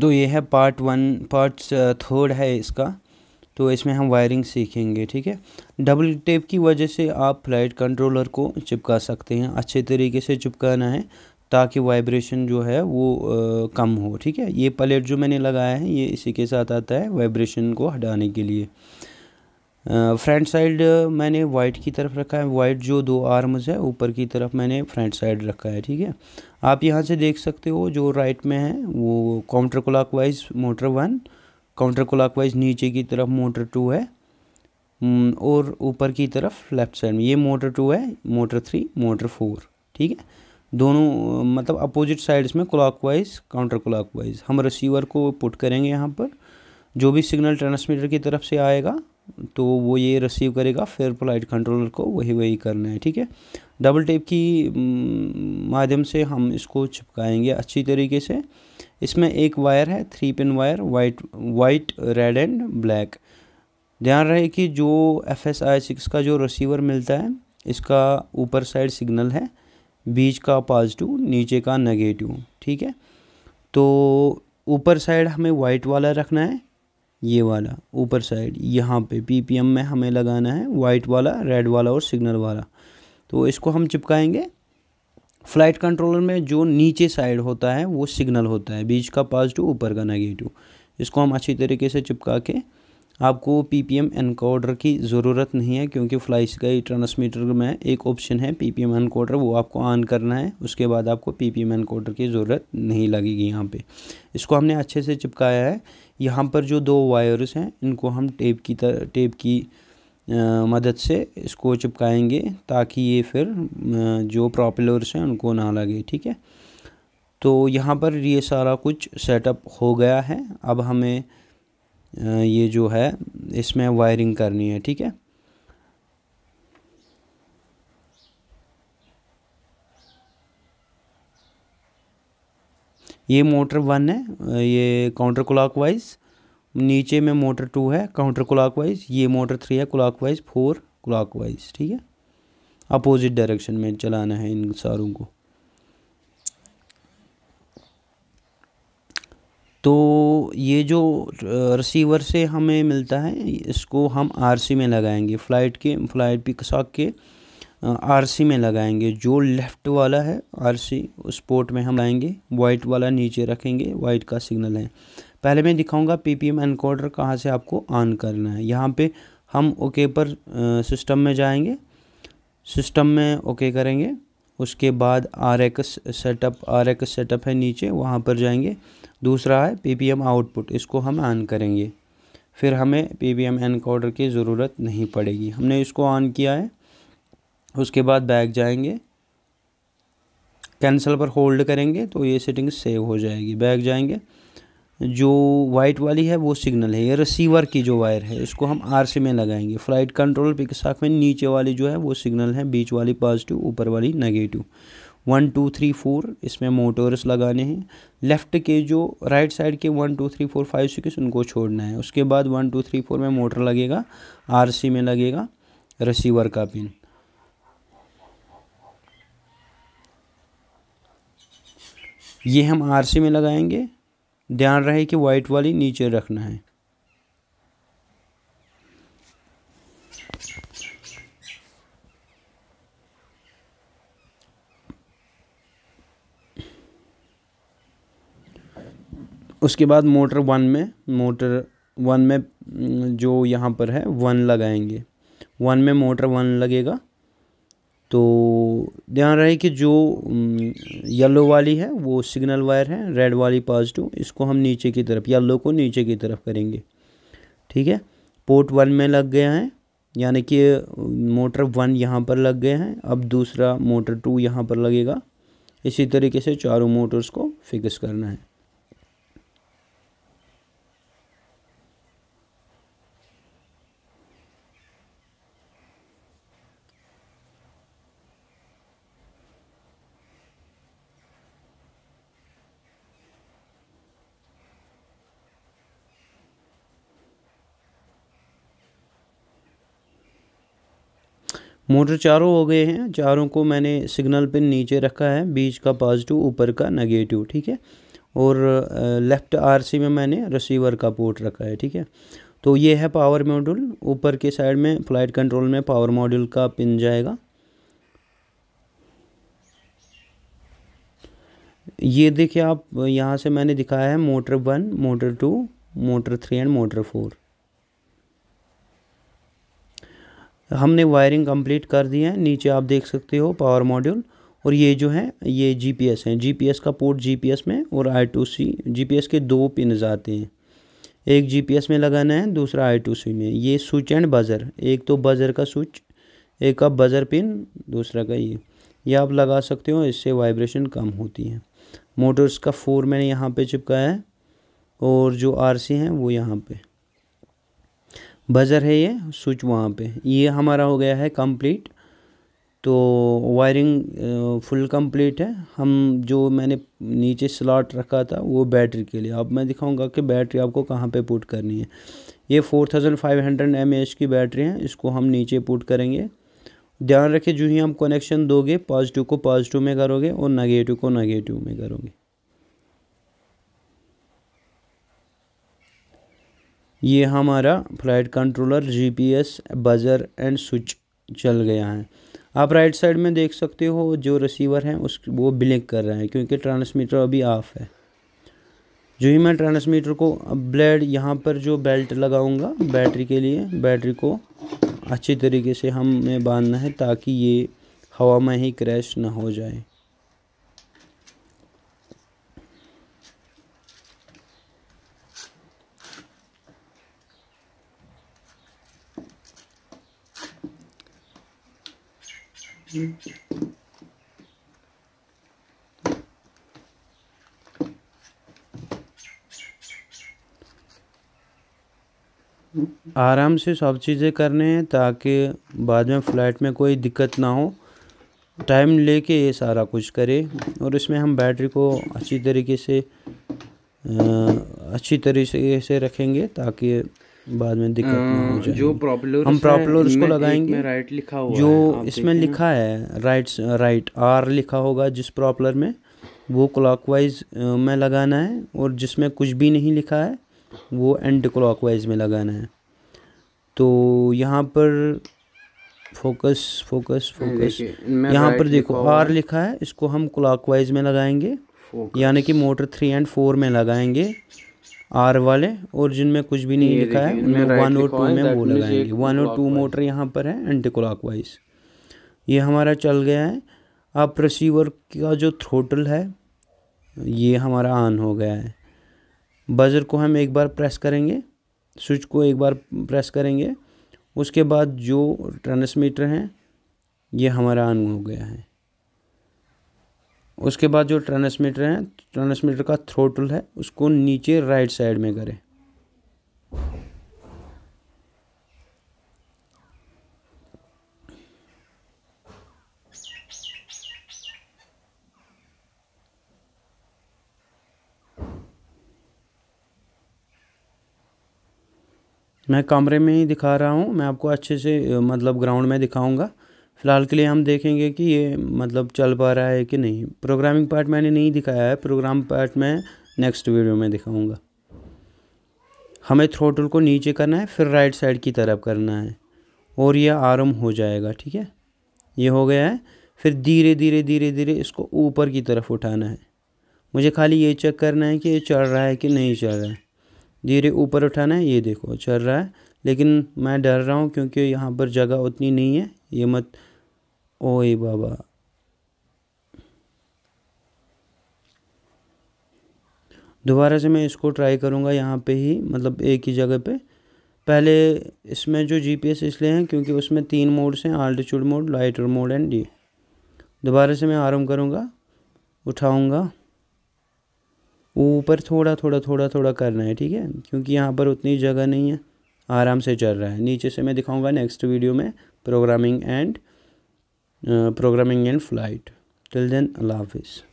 तो ये है पार्ट वन पार्ट थर्ड है इसका तो इसमें हम वायरिंग सीखेंगे ठीक है डबल टेप की वजह से आप फ्लाइट कंट्रोलर को चिपका सकते हैं अच्छे तरीके से चिपकाना है ताकि वाइब्रेशन जो है वो आ, uh, कम हो ठीक है ये प्लेट जो मैंने लगाया है ये इसी के साथ आता है वाइब्रेशन को हटाने के लिए फ्रंट साइड मैंने वाइट की तरफ रखा है वाइट जो दो आर्म्स है ऊपर की तरफ मैंने फ्रंट साइड रखा है ठीक है आप यहाँ से देख सकते हो जो राइट में है वो counter clockwise motor one counter clockwise नीचे की तरफ मोटर टू है और ऊपर की तरफ लेफ्ट साइड में ये मोटर टू है मोटर थ्री मोटर फोर ठीक है दोनों मतलब अपोजिट साइड्स में clockwise counter clockwise हम रिसीवर को पुट करेंगे यहाँ पर जो भी सिग्नल ट्रांसमीटर की तरफ से आएगा तो वो ये रिसीव करेगा फिर फ्लाइट कंट्रोलर को वही वही करना है ठीक है डबल टेप की माध्यम से हम इसको चिपकाएंगे अच्छी तरीके से इसमें एक वायर है three pin wire white white red and black ध्यान रहे कि जो एफ एस आई सिक्स का जो रिसीवर मिलता है इसका ऊपर साइड सिग्नल है बीच का पॉजिटिव नीचे का नेगेटिव ठीक है तो ऊपर साइड हमें वाइट वाला रखना है ये वाला ऊपर साइड यहाँ पे पीपीएम में हमें लगाना है वाइट वाला रेड वाला और सिग्नल वाला तो इसको हम चिपकाएंगे फ्लाइट कंट्रोलर में जो नीचे साइड होता है वो सिग्नल होता है बीच का पॉजिटिव ऊपर का नेगेटिव इसको हम अच्छी तरीके से चिपका के आपको पी पी एम की ज़रूरत नहीं है क्योंकि फ्लाई स्काई ट्रांसमीटर में एक ऑप्शन है पी पी एम वो आपको ऑन करना है उसके बाद आपको पी पी एम की ज़रूरत नहीं लगेगी यहाँ पे इसको हमने अच्छे से चिपकाया है यहाँ पर जो दो वायर्स हैं इनको हम टेप की तर टेप की आ, मदद से इसको चिपकाएंगे ताकि ये फिर आ, जो प्रॉपलर्स हैं उनको ना लगे ठीक है तो यहाँ पर ये सारा कुछ सेटअप हो गया है अब हमें ये जो है इसमें वायरिंग करनी है ठीक है ये मोटर वन है ये काउंटर क्लाक वाइज नीचे में मोटर टू है काउंटर क्लाक वाइज ये मोटर थ्री है clockwise four clockwise ठीक है अपोजिट डायरेक्शन में चलाना है इन सारों को तो ये जो रिसीवर से हमें मिलता है इसको हम आरसी में लगाएंगे फ्लाइट के फ्लाइट पिकसाक के आरसी में लगाएंगे जो लेफ़्ट वाला है आरसी उस पोर्ट में हम लाएंगे वाइट वाला नीचे रखेंगे वाइट का सिग्नल है पहले मैं दिखाऊंगा पीपीएम एनकोडर कहाँ से आपको ऑन करना है यहाँ पे हम ओके पर सिस्टम में जाएंगे सिस्टम में ओके करेंगे उसके बाद R X setup R X setup है नीचे वहाँ पर जाएंगे दूसरा है एम आउटपुट इसको हम ऑन करेंगे फिर हमें एम एनकोडर की ज़रूरत नहीं पड़ेगी हमने इसको ऑन किया है उसके बाद बैक जाएंगे कैंसिल पर होल्ड करेंगे तो ये सेटिंग सेव हो जाएगी बैक जाएंगे जो वाइट वाली है वो सिग्नल है ये रिसीवर की जो वायर है इसको हम आर सी में लगाएंगे फ्लाइट कंट्रोल पिक साख में नीचे वाली जो है वो सिग्नल है बीच वाली पॉजिटिव ऊपर वाली negative one two three four इसमें मोटर्स लगाने हैं लेफ़्ट के जो राइट साइड के one two three four five six उनको छोड़ना है उसके बाद वन टू थ्री फोर में मोटर लगेगा आर सी में लगेगा रिसीवर का पिन ये हम आरसी में लगाएंगे ध्यान रहे कि वाइट वाली नीचे रखना है उसके बाद मोटर वन में मोटर वन में जो यहाँ पर है वन लगाएंगे वन में मोटर वन लगेगा तो ध्यान रहे कि जो येलो वाली है वो सिग्नल वायर है रेड वाली पॉजिटिव इसको हम नीचे की तरफ येलो को नीचे की तरफ करेंगे ठीक है पोर्ट वन में लग गया है यानी कि मोटर वन यहाँ पर लग गए हैं अब दूसरा मोटर टू यहाँ पर लगेगा इसी तरीके से चारों मोटर्स को फिक्स करना है मोटर चारों हो गए हैं चारों को मैंने सिग्नल पिन नीचे रखा है बीच का पॉजिटिव ऊपर का नेगेटिव ठीक है और लेफ़्ट आरसी में मैंने रिसीवर का पोर्ट रखा है ठीक है तो ये है पावर मॉड्यूल ऊपर के साइड में फ्लाइट कंट्रोल में पावर मॉड्यूल का पिन जाएगा ये देखिए आप यहाँ से मैंने दिखाया है motor one motor two motor three and motor four हमने वायरिंग कंप्लीट कर दी है नीचे आप देख सकते हो पावर मॉड्यूल और ये जो है ये जीपीएस हैं जीपीएस का पोर्ट जीपीएस में और आई टू सी जीपीएस के दो पिन आते हैं एक जीपीएस में लगाना है दूसरा आई टू सी में ये स्विच एंड बज़र एक तो बज़र का स्विच एक का बज़र पिन दूसरा का ये ये आप लगा सकते हो इससे वाइब्रेशन कम होती है मोटर्स का फोर मैंने यहाँ पर चिपकाया है और जो आर हैं वो यहाँ पर बज़र है ये स्विच वहाँ पे ये हमारा हो गया है कंप्लीट तो वायरिंग फुल कंप्लीट है हम जो मैंने नीचे स्लॉट रखा था वो बैटरी के लिए अब मैं दिखाऊंगा कि बैटरी आपको कहाँ पे पुट करनी है ये 4500 थाउजेंड फाइव हंड्रेड की बैटरी है इसको हम नीचे पुट करेंगे ध्यान रखें जो ही हम कनेक्शन दोगे पॉजिटिव को पॉजिटिव में करोगे और नेगेटिव को नेगेटिव में करोगे ये हमारा flight controller GPS buzzer and switch चल गया है आप राइट साइड में देख सकते हो जो रिसीवर है उस वो ब्लिंक कर रहा है क्योंकि ट्रांसमीटर अभी ऑफ है जो ही मैं ट्रांसमीटर को ब्लेड यहाँ पर जो बेल्ट लगाऊंगा बैटरी के लिए बैटरी को अच्छी तरीके से हमें बांधना है ताकि ये हवा में ही क्रैश ना हो जाए आराम से सब चीज़ें करने हैं ताकि बाद में फ़्लाइट में कोई दिक्कत ना हो टाइम लेके ये सारा कुछ करे और इसमें हम बैटरी को अच्छी तरीके से अच्छी तरीके से रखेंगे ताकि बाद में दिक्कत ना हो जाए जो प्रॉपलर हम प्रॉपलर उसको लगाएंगे राइट लिखा हुआ जो इसमें लिखा है राइट राइट आर लिखा होगा जिस प्रॉपलर में वो क्लॉकवाइज में लगाना है और जिसमें कुछ भी नहीं लिखा है वो एंड क्लॉकवाइज में लगाना है तो यहाँ पर फोकस फोकस फोकस यहाँ पर देखो आर लिखा है इसको हम क्लॉकवाइज में लगाएंगे यानी कि मोटर थ्री एंड फोर में लगाएंगे आर वाले और जिनमें कुछ भी नहीं लिखा है उनमें वन और टू में वो लगाएंगे वन और टू मोटर यहाँ पर है एंटी क्लॉक वाइज ये हमारा चल गया है अब रिसीवर का जो थ्रोटल है ये हमारा ऑन हो गया है बजर को हम एक बार प्रेस करेंगे स्विच को एक बार प्रेस करेंगे उसके बाद जो ट्रांसमीटर हैं ये हमारा ऑन हो गया है उसके बाद जो ट्रांसमीटर है ट्रांसमीटर का थ्रोटल है उसको नीचे राइट साइड में करें मैं कमरे में ही दिखा रहा हूँ मैं आपको अच्छे से मतलब ग्राउंड में दिखाऊंगा फ़िलहाल के लिए हम देखेंगे कि ये मतलब चल पा रहा है कि नहीं प्रोग्रामिंग पार्ट मैंने नहीं दिखाया है प्रोग्राम पार्ट मैं नेक्स्ट वीडियो में दिखाऊंगा हमें थ्रोटल को नीचे करना है फिर राइट साइड की तरफ करना है और ये आरम हो जाएगा ठीक है ये हो गया है फिर धीरे धीरे धीरे धीरे इसको ऊपर की तरफ उठाना है मुझे खाली ये चेक करना है कि ये चल रहा है कि नहीं चल रहा है धीरे ऊपर उठाना है ये देखो चल रहा है लेकिन मैं डर रहा हूँ क्योंकि यहाँ पर जगह उतनी नहीं है ये मत ओए बाबा दोबारा से मैं इसको ट्राई करूँगा यहाँ पे ही मतलब एक ही जगह पे पहले इसमें जो जीपीएस इसलिए हैं क्योंकि उसमें तीन मोड्स हैं altitude mode loiter mode and D दोबारा से मैं आराम करूँगा उठाऊँगा ऊपर थोड़ा थोड़ा थोड़ा थोड़ा करना है ठीक है क्योंकि यहाँ पर उतनी जगह नहीं है आराम से चल रहा है नीचे से मैं दिखाऊँगा नेक्स्ट वीडियो में programming and Uh, programming in flight till then allah hafiz